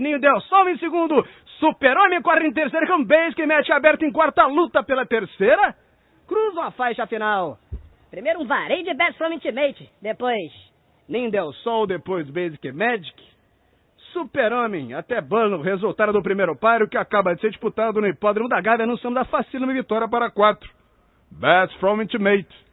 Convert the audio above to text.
Ninho deu salve em segundo. Super-Homem corre em terceiro com que mete aberto em quarta luta pela terceira. Cruzam a faixa final. Primeiro um vareio de Best from Intimate. Depois Ninho deu sol, depois Basic Magic. Super-Homem até Bano, resultado do primeiro páreo que acaba de ser disputado no Hipódromo da Gávea, anunciando a facílima vitória para quatro. Best from Intimate.